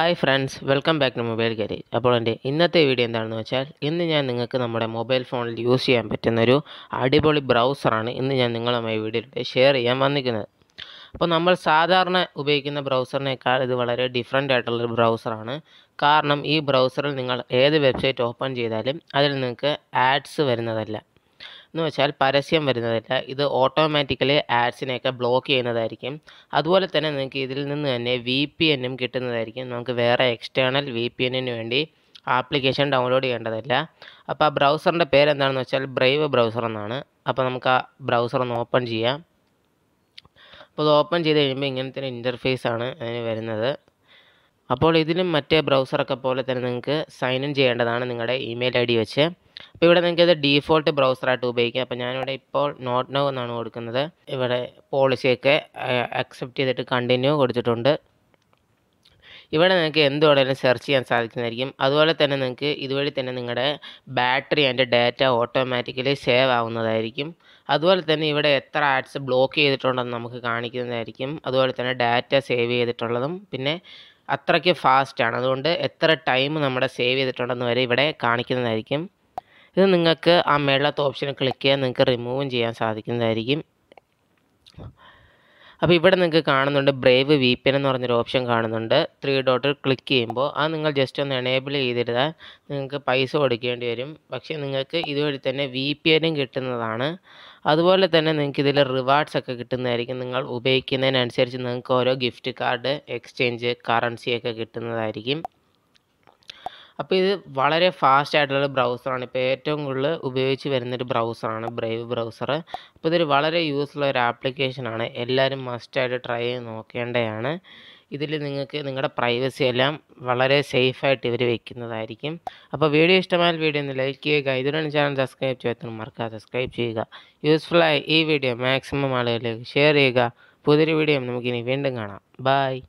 hi friends welcome back to mobile garage അപ്പോൾ എൻ്റെ ഇന്നത്തെ വീഡിയോ എന്താണെന്ന് വെച്ചാൽ ഇന്ന് ഞാൻ നിങ്ങൾക്ക് നമ്മുടെ മൊബൈൽ ഫോണിൽ യൂസ് ചെയ്യാൻ പറ്റുന്ന ഒരു അടിപൊളി ബ്രൗസറാണ് ഇന്ന് ഞാൻ നിങ്ങളുമായി വീഡിയോയിലൂടെ ഷെയർ ചെയ്യാൻ വന്നിരിക്കുന്നത് അപ്പോൾ നമ്മൾ സാധാരണ ഉപയോഗിക്കുന്ന ബ്രൗസറിനേക്കാൾ ഇത് വളരെ ഡിഫറെൻ്റ് ആയിട്ടുള്ളൊരു ബ്രൗസറാണ് കാരണം ഈ ബ്രൗസറിൽ നിങ്ങൾ ഏത് വെബ്സൈറ്റ് ഓപ്പൺ ചെയ്താലും അതിൽ നിങ്ങൾക്ക് ആഡ്സ് വരുന്നതല്ല എന്ന് വെച്ചാൽ പരസ്യം വരുന്നതല്ല ഇത് ഓട്ടോമാറ്റിക്കലി ആഡ്സിനെയൊക്കെ ബ്ലോക്ക് ചെയ്യുന്നതായിരിക്കും അതുപോലെ തന്നെ നിങ്ങൾക്ക് ഇതിൽ നിന്ന് തന്നെ വി പി എന്നും കിട്ടുന്നതായിരിക്കും നമുക്ക് വേറെ എക്സ്റ്റേണൽ വി പി എന്നിന് വേണ്ടി ആപ്ലിക്കേഷൻ ഡൗൺലോഡ് ചെയ്യേണ്ടതല്ല അപ്പോൾ ആ ബ്രൗസറിൻ്റെ പേര് വെച്ചാൽ ബ്രൈവ് ബ്രൗസർ എന്നാണ് അപ്പോൾ നമുക്ക് ആ ബ്രൗസർ ഒന്ന് ഓപ്പൺ ചെയ്യാം അപ്പോൾ ഇത് ഓപ്പൺ ചെയ്ത് കഴിയുമ്പോൾ ഇങ്ങനത്തെ ഇൻ്റർഫേസ് ആണ് അതിന് വരുന്നത് അപ്പോൾ ഇതിലും മറ്റേ ബ്രൗസറൊക്കെ പോലെ തന്നെ നിങ്ങൾക്ക് സൈൻ ഇൻ ചെയ്യേണ്ടതാണ് നിങ്ങളുടെ ഇമെയിൽ ഐ ഡി വെച്ച് അപ്പോൾ ഇവിടെ ഇത് ഡീഫോൾട്ട് ബ്രൗസറായിട്ട് ഉപയോഗിക്കാം അപ്പോൾ ഞാനിവിടെ ഇപ്പോൾ നോട്ട് നോ എന്നാണ് കൊടുക്കുന്നത് ഇവിടെ പോളിസിയൊക്കെ അക്സെപ്റ്റ് ചെയ്തിട്ട് കണ്ടിന്യൂ കൊടുത്തിട്ടുണ്ട് ഇവിടെ നിങ്ങൾക്ക് എന്ത് വേണമെങ്കിലും സെർച്ച് ചെയ്യാൻ സാധിക്കുന്നതായിരിക്കും അതുപോലെ തന്നെ നിങ്ങൾക്ക് ഇതുവഴി തന്നെ നിങ്ങളുടെ ബാറ്ററി അതിൻ്റെ ഡാറ്റ ഓട്ടോമാറ്റിക്കലി സേവ് ആവുന്നതായിരിക്കും അതുപോലെ തന്നെ ഇവിടെ എത്ര ആഡ്സ് ബ്ലോക്ക് ചെയ്തിട്ടുണ്ടെന്ന് നമുക്ക് കാണിക്കുന്നതായിരിക്കും അതുപോലെ തന്നെ ഡാറ്റ സേവ് ചെയ്തിട്ടുള്ളതും പിന്നെ അത്രയ്ക്ക് ഫാസ്റ്റാണ് അതുകൊണ്ട് എത്ര ടൈം നമ്മുടെ സേവ് ചെയ്തിട്ടുണ്ടെന്ന് വരെ ഇവിടെ കാണിക്കുന്നതായിരിക്കും ഇത് നിങ്ങൾക്ക് ആ മേളത്തെ ഓപ്ഷൻ ക്ലിക്ക് ചെയ്യാൻ നിങ്ങൾക്ക് റിമൂവും ചെയ്യാൻ സാധിക്കുന്നതായിരിക്കും അപ്പോൾ ഇവിടെ നിങ്ങൾക്ക് കാണുന്നുണ്ട് ബ്രേവ് വി പി എൻ എന്ന് പറഞ്ഞൊരു ഓപ്ഷൻ കാണുന്നുണ്ട് ത്രീ ഡോട്ടിൽ ക്ലിക്ക് ചെയ്യുമ്പോൾ അത് നിങ്ങൾ ജസ്റ്റ് ഒന്ന് എനേബിൾ ചെയ്തിരുന്നാൽ നിങ്ങൾക്ക് പൈസ കൊടുക്കേണ്ടി വരും പക്ഷേ നിങ്ങൾക്ക് ഇതുവഴി തന്നെ വി പി എനും കിട്ടുന്നതാണ് അതുപോലെ തന്നെ നിങ്ങൾക്ക് ഇതിൽ റിവാർഡ്സ് ഒക്കെ കിട്ടുന്നതായിരിക്കും നിങ്ങൾ ഉപയോഗിക്കുന്നതിനനുസരിച്ച് നിങ്ങൾക്ക് ഓരോ ഗിഫ്റ്റ് കാർഡ് എക്സ്ചേഞ്ച് കറൻസിയൊക്കെ കിട്ടുന്നതായിരിക്കും അപ്പോൾ ഇത് വളരെ ഫാസ്റ്റ് ആയിട്ടുള്ള ബ്രൗസറാണ് ഇപ്പോൾ ഏറ്റവും കൂടുതൽ ഉപയോഗിച്ച് വരുന്നൊരു ബ്രൗസറാണ് ബ്രേവ് ബ്രൗസർ അപ്പോൾ ഇതൊരു വളരെ യൂസ്ഫുൾ ഒരു ആപ്ലിക്കേഷനാണ് എല്ലാവരും മസ്റ്റായിട്ട് ട്രൈ ചെയ്ത് നോക്കേണ്ടതാണ് ഇതിൽ നിങ്ങൾക്ക് നിങ്ങളുടെ പ്രൈവസി എല്ലാം വളരെ സേഫായിട്ട് ഇവർ വെക്കുന്നതായിരിക്കും അപ്പോൾ വീഡിയോ ഇഷ്ടമായ വീഡിയോ ഒന്ന് ലൈക്ക് ചെയ്യുക ഇതിനാണ് ചാനൽ സബ്സ്ക്രൈബ് ചെയ്യാത്തതിന് മറക്കാതെ സബ്സ്ക്രൈബ് ചെയ്യുക യൂസ്ഫുള്ളായി ഈ വീഡിയോ മാക്സിമം ആളുകളിലേക്ക് ഷെയർ ചെയ്യുക പുതിയൊരു വീഡിയോ നമുക്കിനി വീണ്ടും കാണാം ബായ്